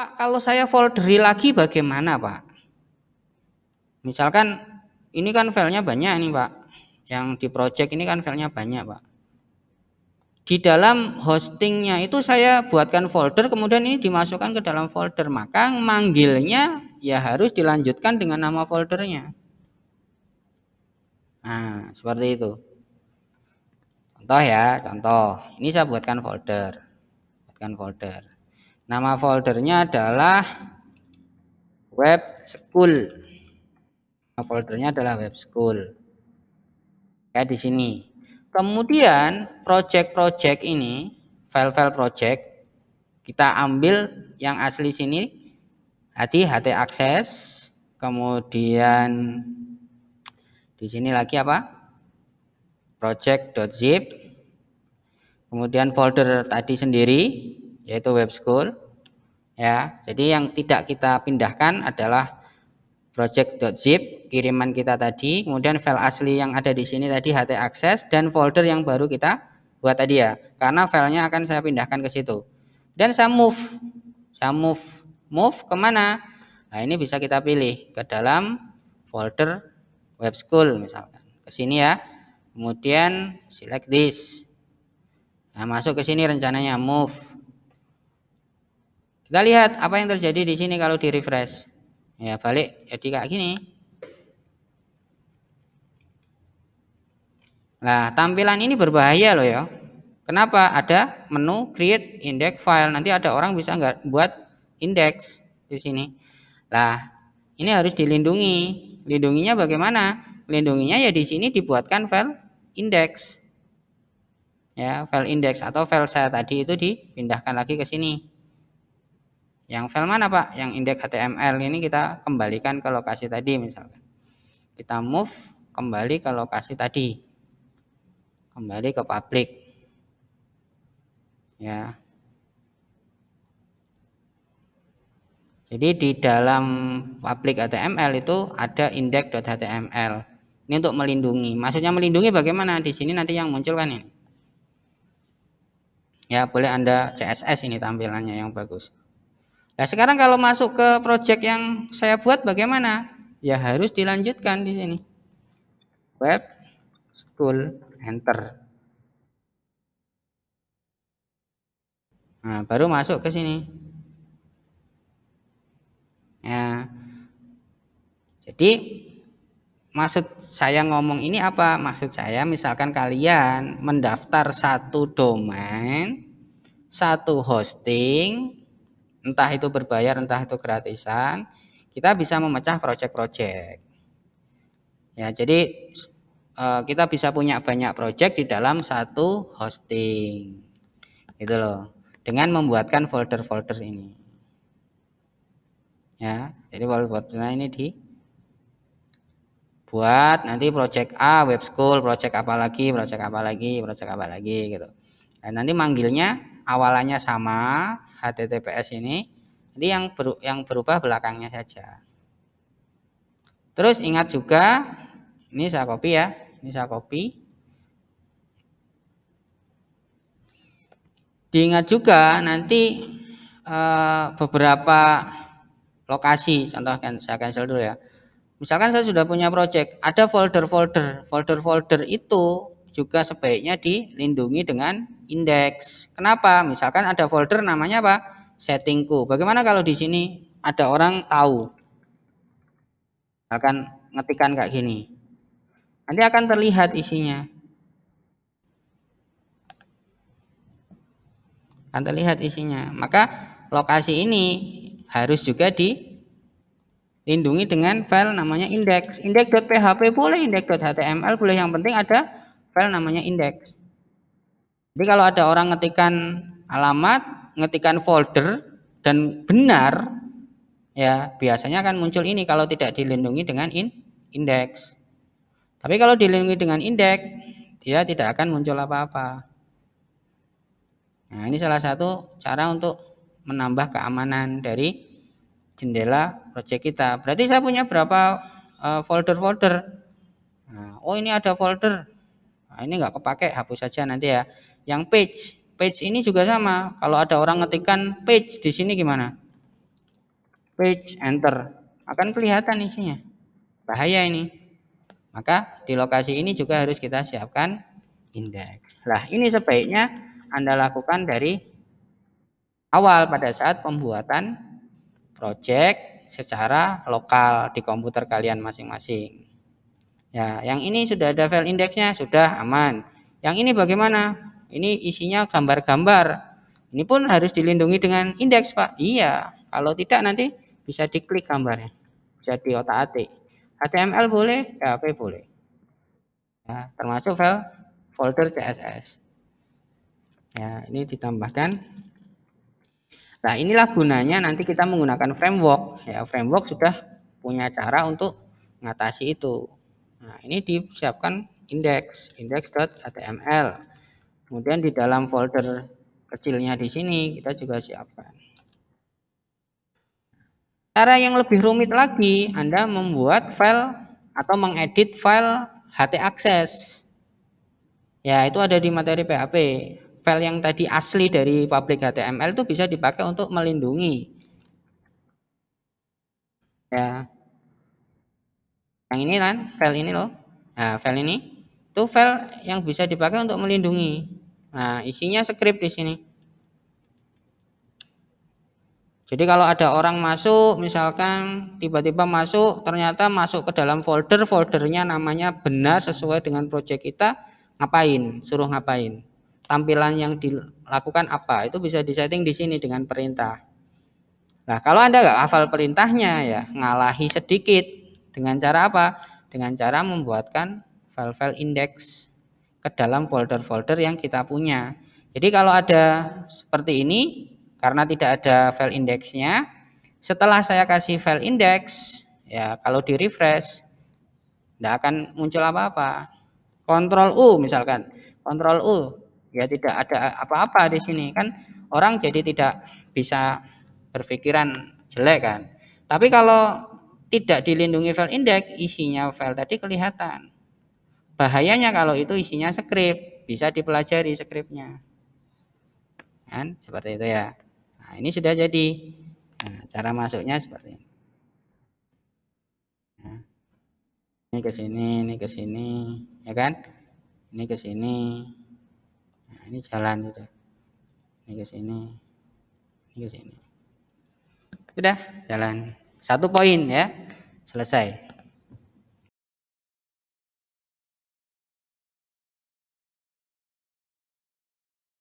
Pak, kalau saya folderi lagi bagaimana, Pak? Misalkan ini kan filenya banyak nih, Pak. Yang di project ini kan filenya banyak, Pak. Di dalam hostingnya itu saya buatkan folder, kemudian ini dimasukkan ke dalam folder. Maka manggilnya ya harus dilanjutkan dengan nama foldernya. Nah, seperti itu. Contoh ya, contoh. Ini saya buatkan folder. Buatkan folder. Nama foldernya adalah web school. Nama foldernya adalah web school. Kayak di sini. Kemudian project-project ini, file-file project kita ambil yang asli sini hati HT akses, kemudian di sini lagi apa? project.zip. Kemudian folder tadi sendiri yaitu web school ya. Jadi yang tidak kita pindahkan adalah project.zip kiriman kita tadi, kemudian file asli yang ada di sini tadi HT access dan folder yang baru kita buat tadi ya. Karena filenya akan saya pindahkan ke situ. Dan saya move. Saya move. Move kemana? Nah, ini bisa kita pilih ke dalam folder web school misalkan. Ke sini ya. Kemudian select this. Nah, masuk ke sini rencananya move kita lihat apa yang terjadi di sini kalau di refresh. Ya, balik jadi kayak gini. Nah, tampilan ini berbahaya loh ya. Kenapa? Ada menu create index file. Nanti ada orang bisa nggak buat index di sini. Nah, ini harus dilindungi. Lindunginya bagaimana? Lindunginya ya di sini dibuatkan file index. Ya, file index atau file saya tadi itu dipindahkan lagi ke sini. Yang file mana Pak? Yang indeks HTML ini kita kembalikan ke lokasi tadi misalkan. Kita move kembali ke lokasi tadi. Kembali ke public. Ya. Jadi di dalam public HTML itu ada index.html. Ini untuk melindungi. Maksudnya melindungi bagaimana? Di sini nanti yang muncul kan ini. Ya, boleh Anda CSS ini tampilannya yang bagus. Nah sekarang kalau masuk ke project yang saya buat bagaimana? Ya harus dilanjutkan di sini. Web school enter. Nah, baru masuk ke sini. Ya. Jadi maksud saya ngomong ini apa? Maksud saya misalkan kalian mendaftar satu domain, satu hosting, entah itu berbayar, entah itu gratisan, kita bisa memecah project-project. Ya, jadi eh, kita bisa punya banyak project di dalam satu hosting. Itu loh. Dengan membuatkan folder-folder ini. Ya, jadi folder-foldernya ini di buat nanti project A web school, project apa lagi, project apa lagi, project apa lagi gitu. Dan nanti manggilnya awalannya sama HTTPS ini. Jadi yang yang berubah belakangnya saja. Terus ingat juga ini saya copy ya. Ini saya copy. Diingat juga nanti e, beberapa lokasi contoh kan, saya cancel dulu ya. Misalkan saya sudah punya project, ada folder-folder. Folder-folder itu juga sebaiknya dilindungi dengan indeks. Kenapa? Misalkan ada folder namanya apa? Settingku. Bagaimana kalau di sini ada orang tahu? Akan ngetikan kayak gini. Nanti akan terlihat isinya. Akan terlihat isinya. Maka lokasi ini harus juga dilindungi dengan file namanya index. Index.php boleh, index.html boleh, yang penting ada file namanya index. Tapi kalau ada orang ngetikan alamat, ngetikan folder dan benar, ya biasanya akan muncul ini kalau tidak dilindungi dengan in indeks. Tapi kalau dilindungi dengan indeks, dia tidak akan muncul apa-apa. Nah, ini salah satu cara untuk menambah keamanan dari jendela project kita. Berarti saya punya berapa eh, folder-folder? nah, oh, ini ada folder. Nah, ini enggak kepake, hapus saja nanti ya yang page. Page ini juga sama. Kalau ada orang ngetikkan page di sini gimana? Page enter. Akan kelihatan isinya. Bahaya ini. Maka di lokasi ini juga harus kita siapkan indeks. Lah, ini sebaiknya Anda lakukan dari awal pada saat pembuatan project secara lokal di komputer kalian masing-masing. Ya, yang ini sudah ada file indeksnya, sudah aman. Yang ini bagaimana? Ini isinya gambar-gambar. Ini pun harus dilindungi dengan indeks, Pak. Iya, kalau tidak nanti bisa diklik gambarnya. Jadi otak-atik. HTML boleh, PHP boleh. Ya, termasuk file folder CSS. Ya, ini ditambahkan. Nah, inilah gunanya nanti kita menggunakan framework. Ya, framework sudah punya cara untuk mengatasi itu. Nah, ini disiapkan indeks, index.html. Kemudian di dalam folder kecilnya di sini kita juga siapkan. Cara yang lebih rumit lagi, Anda membuat file atau mengedit file HT Access. Ya, itu ada di materi PHP. File yang tadi asli dari public HTML itu bisa dipakai untuk melindungi. Ya. Yang ini kan, file ini loh. Nah, file ini itu file yang bisa dipakai untuk melindungi. Nah, isinya script di sini. Jadi kalau ada orang masuk, misalkan tiba-tiba masuk, ternyata masuk ke dalam folder, foldernya namanya benar sesuai dengan project kita, ngapain, suruh ngapain. Tampilan yang dilakukan apa, itu bisa disetting di sini dengan perintah. Nah, kalau Anda nggak hafal perintahnya ya, ngalahi sedikit. Dengan cara apa? Dengan cara membuatkan file-file index ke dalam folder-folder yang kita punya. Jadi kalau ada seperti ini, karena tidak ada file indexnya, setelah saya kasih file index, ya kalau di refresh, tidak akan muncul apa-apa. Kontrol U misalkan, kontrol U, ya tidak ada apa-apa di sini kan orang jadi tidak bisa berpikiran jelek kan. Tapi kalau tidak dilindungi file index, isinya file tadi kelihatan. Bahayanya kalau itu isinya skrip, bisa dipelajari skripnya. Kan? Seperti itu ya. Nah, ini sudah jadi. Nah, cara masuknya seperti ini. Nah, ini ke sini, ini ke sini, ya kan? Ini ke sini. Nah, ini jalan sudah. Ini ke sini. Ini ke sini. Sudah, jalan. Satu poin ya. Selesai.